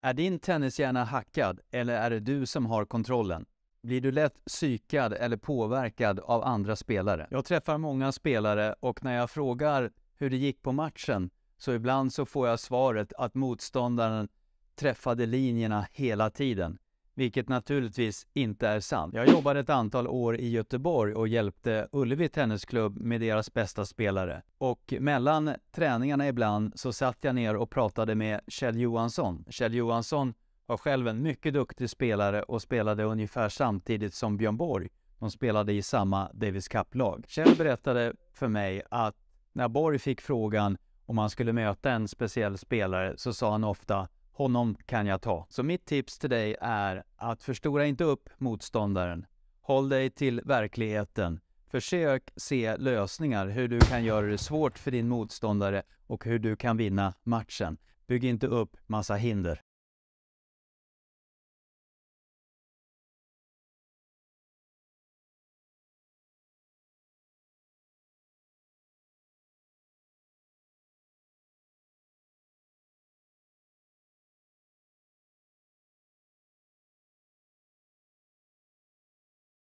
Är din tennishjärna hackad eller är det du som har kontrollen? Blir du lätt psykad eller påverkad av andra spelare? Jag träffar många spelare och när jag frågar hur det gick på matchen så ibland så får jag svaret att motståndaren träffade linjerna hela tiden vilket naturligtvis inte är sant. Jag jobbade ett antal år i Göteborg och hjälpte Ullevi Tennisklubb med deras bästa spelare. Och mellan träningarna ibland så satt jag ner och pratade med Kjell Johansson. Kjell Johansson var själv en mycket duktig spelare och spelade ungefär samtidigt som Björn Borg. De spelade i samma Davis Cup-lag. Kjell berättade för mig att när Borg fick frågan om han skulle möta en speciell spelare så sa han ofta honom kan jag ta. Så mitt tips till dig är att förstora inte upp motståndaren. Håll dig till verkligheten. Försök se lösningar, hur du kan göra det svårt för din motståndare och hur du kan vinna matchen. Bygg inte upp massa hinder.